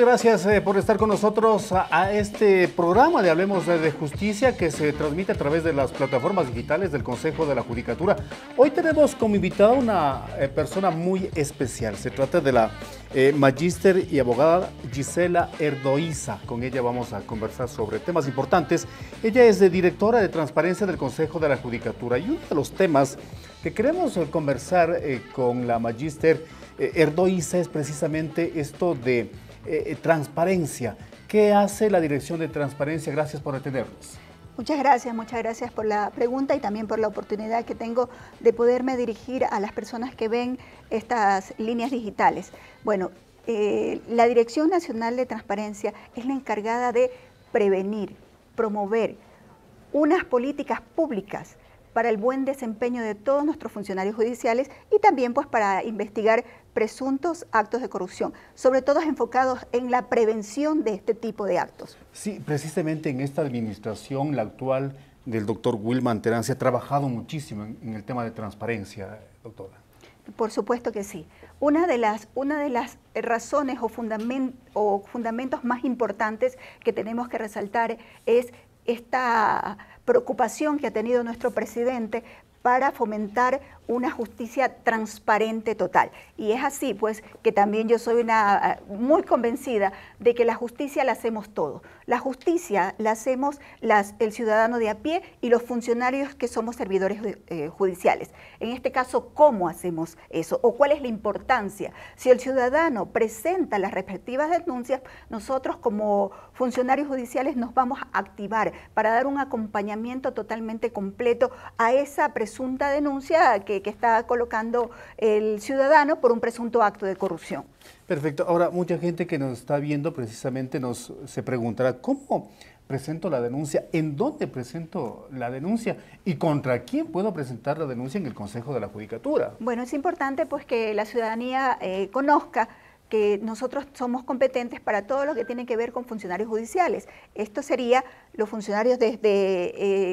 gracias eh, por estar con nosotros a, este programa de Hablemos de Justicia que se transmite a través de las plataformas digitales del Consejo de la Judicatura. Hoy tenemos como invitada una eh, persona muy especial. Se trata de la eh, magíster y abogada Gisela Erdoiza. Con ella vamos a conversar sobre temas importantes. Ella es directora de Transparencia del Consejo de la Judicatura y uno de los temas que queremos conversar con la magíster Erdoiza es precisamente esto de eh, eh, transparencia. ¿Qué hace la Dirección de Transparencia? Gracias por atendernos. Muchas gracias, muchas gracias por la pregunta y también por la oportunidad que tengo de poderme dirigir a las personas que ven estas líneas digitales. Bueno, eh, la Dirección Nacional de Transparencia es la encargada de prevenir, promover unas políticas públicas para el buen desempeño de todos nuestros funcionarios judiciales y también pues para investigar presuntos actos de corrupción, sobre todo enfocados en la prevención de este tipo de actos. Sí, precisamente en esta administración, la actual del doctor Wilman Terán, se ha trabajado muchísimo en, el tema de transparencia, doctora. Por supuesto que sí. Una de las, una de las razones o fundamentos más importantes que tenemos que resaltar es esta preocupación que ha tenido nuestro presidente para fomentar una justicia transparente total. Y es así, pues, que también yo soy una eh, muy convencida de que la justicia la hacemos todos. La justicia la hacemos las, el ciudadano de a pie y los funcionarios que somos servidores eh, judiciales. En este caso, ¿cómo hacemos eso? ¿O cuál es la importancia? Si el ciudadano presenta las respectivas denuncias, nosotros como funcionarios judiciales nos vamos a activar para dar un acompañamiento totalmente completo a esa presunta denuncia que eh, que está colocando el ciudadano por un presunto acto de corrupción. Perfecto. Ahora, mucha gente que nos está viendo precisamente nos se preguntará, ¿cómo presento la denuncia? ¿En dónde presento la denuncia? ¿Y contra quién puedo presentar la denuncia en el Consejo de la Judicatura? Bueno, es importante pues que la ciudadanía eh, conozca que nosotros somos competentes para todo lo que tiene que ver con funcionarios judiciales. Esto sería los funcionarios desde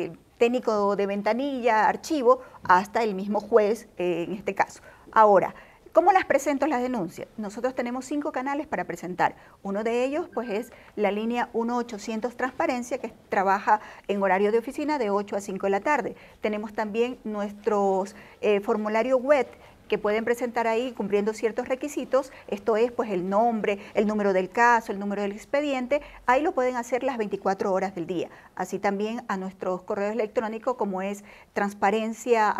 eh, técnico de ventanilla, archivo, hasta el mismo juez eh, en este caso. Ahora, ¿Cómo las presento las denuncias? Nosotros tenemos cinco canales para presentar. Uno de ellos pues es la línea 1800 Transparencia que trabaja en horario de oficina de 8 a 5 de la tarde. Tenemos también nuestro eh, formulario web que pueden presentar ahí cumpliendo ciertos requisitos, esto es pues el nombre, el número del caso, el número del expediente, ahí lo pueden hacer las 24 horas del día. Así también a nuestros correos electrónicos como es transparencia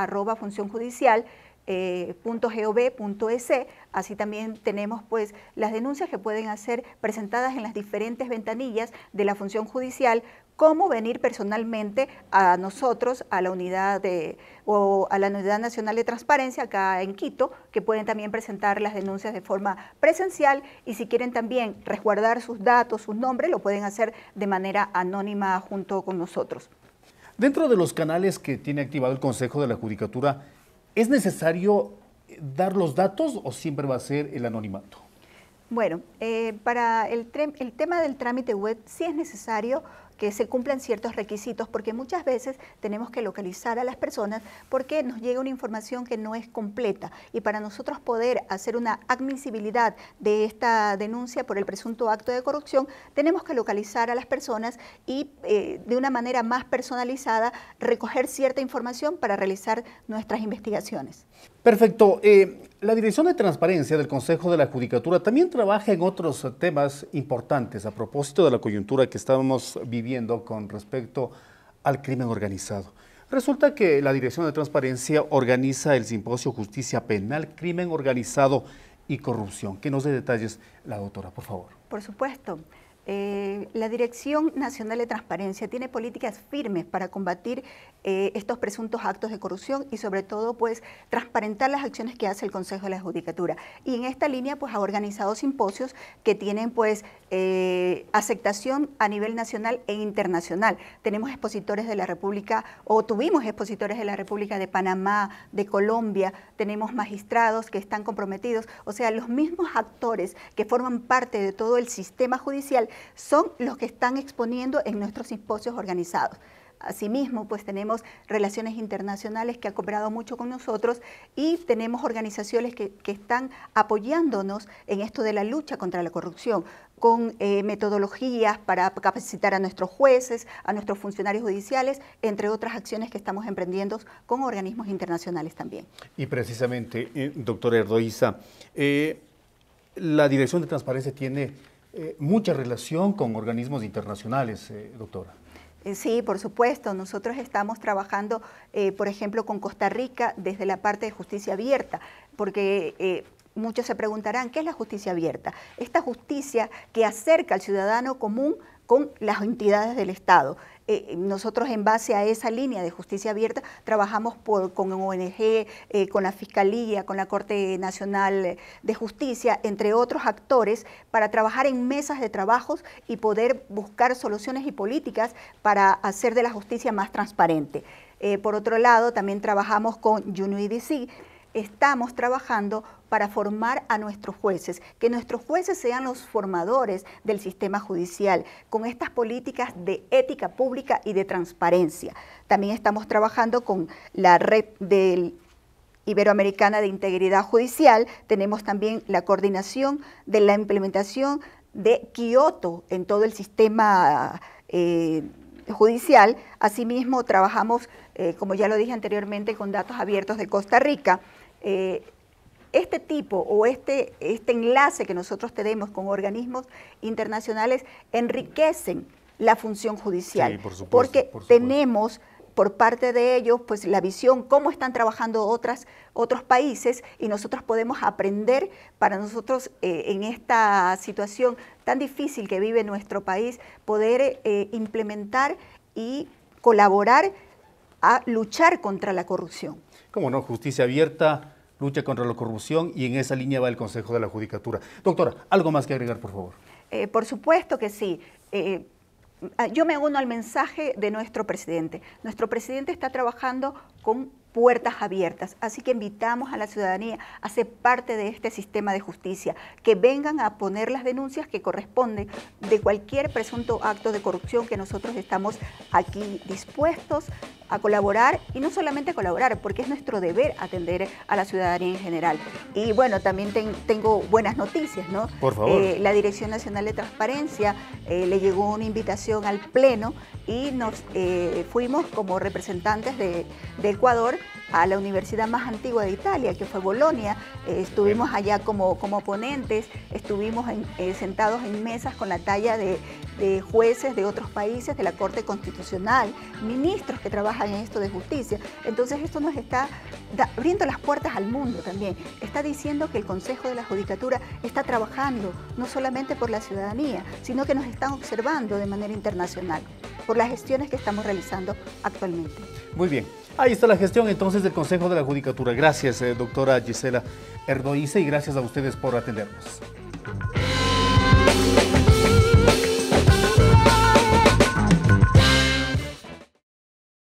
eh, Así también tenemos pues las denuncias que pueden hacer presentadas en las diferentes ventanillas de la función judicial cómo venir personalmente a nosotros, a la unidad de, o a la Unidad Nacional de Transparencia acá en Quito, que pueden también presentar las denuncias de forma presencial y si quieren también resguardar sus datos, sus nombres, lo pueden hacer de manera anónima junto con nosotros. Dentro de los canales que tiene activado el Consejo de la Judicatura, ¿es necesario dar los datos o siempre va a ser el anonimato? Bueno, eh, para el, el tema del trámite web sí es necesario que se cumplan ciertos requisitos, porque muchas veces tenemos que localizar a las personas porque nos llega una información que no es completa. Y para nosotros poder hacer una admisibilidad de esta denuncia por el presunto acto de corrupción, tenemos que localizar a las personas y eh, de una manera más personalizada recoger cierta información para realizar nuestras investigaciones. Perfecto. Eh, la Dirección de Transparencia del Consejo de la Judicatura también trabaja en otros temas importantes a propósito de la coyuntura que estamos viviendo con respecto al crimen organizado. Resulta que la Dirección de Transparencia organiza el simposio Justicia Penal, Crimen Organizado y Corrupción. Que nos dé detalles la doctora, por favor. Por supuesto. Eh, la Dirección Nacional de Transparencia tiene políticas firmes para combatir eh, estos presuntos actos de corrupción y sobre todo pues transparentar las acciones que hace el Consejo de la Judicatura. Y en esta línea pues ha organizado simposios que tienen pues eh, aceptación a nivel nacional e internacional. Tenemos expositores de la República o tuvimos expositores de la República de Panamá, de Colombia, tenemos magistrados que están comprometidos, o sea, los mismos actores que forman parte de todo el sistema judicial son los que están exponiendo en nuestros simposios organizados. Asimismo, pues tenemos relaciones internacionales que ha cooperado mucho con nosotros y tenemos organizaciones que, están apoyándonos en esto de la lucha contra la corrupción, con eh, metodologías para capacitar a nuestros jueces, a nuestros funcionarios judiciales, entre otras acciones que estamos emprendiendo con organismos internacionales también. Y precisamente, eh, doctor doctora Erdoiza, eh, la Dirección de Transparencia tiene eh, mucha relación con organismos internacionales, eh, doctora. Eh, sí, por supuesto. Nosotros estamos trabajando, por ejemplo, con Costa Rica desde la parte de justicia abierta, porque muchos se preguntarán, ¿qué es la justicia abierta? Esta justicia que acerca al ciudadano común con las entidades del Estado. Eh, nosotros en base a esa línea de justicia abierta trabajamos con ONG, eh, con la Fiscalía, con la Corte Nacional de Justicia, entre otros actores, para trabajar en mesas de trabajos y poder buscar soluciones y políticas para hacer de la justicia más transparente. Eh, por otro lado, también trabajamos con UNIDC, estamos trabajando para formar a nuestros jueces, que nuestros jueces sean los formadores del sistema judicial, con estas políticas de ética pública y de transparencia. También estamos trabajando con la red del Iberoamericana de Integridad Judicial, tenemos también la coordinación de la implementación de Kioto en todo el sistema eh, judicial. Asimismo, trabajamos, eh, como ya lo dije anteriormente, con datos abiertos de Costa Rica. Eh, este tipo o este, este enlace que nosotros tenemos con organismos internacionales enriquecen la función judicial, por porque tenemos por parte de ellos pues la visión cómo están trabajando otras otros países y nosotros podemos aprender para nosotros eh, en esta situación tan difícil que vive nuestro país poder eh, implementar y colaborar a luchar contra la corrupción. Cómo no, justicia abierta lucha contra la corrupción y en esa línea va el Consejo de la Judicatura. Doctora, algo más que agregar, por favor. Eh, por supuesto que sí. Eh, ah, yo me uno al mensaje de nuestro presidente. Nuestro presidente está trabajando con puertas abiertas, así que invitamos a la ciudadanía a ser parte de este sistema de justicia, que vengan a poner las denuncias que corresponden de cualquier presunto acto de corrupción que nosotros estamos aquí dispuestos a colaborar y no solamente a colaborar, porque es nuestro deber atender a la ciudadanía en general. Y bueno, también tengo buenas noticias, ¿no? Por favor. Eh, la Dirección Nacional de Transparencia eh, le llegó una invitación al Pleno y nos eh, fuimos como representantes de, Ecuador a la universidad más antigua de Italia, que fue Bolonia. estuvimos allá como, como ponentes, estuvimos sentados en mesas con la talla de de jueces de otros países, de la Corte Constitucional, ministros que trabajan en esto de justicia. Entonces esto nos está abriendo las puertas al mundo también. Está diciendo que el Consejo de la Judicatura está trabajando no solamente por la ciudadanía, sino que nos están observando de manera internacional por las gestiones que estamos realizando actualmente. Muy bien. Ahí está la gestión entonces del Consejo de la Judicatura. Gracias, eh, doctora Gisela Erdoice, y gracias a ustedes por atendernos.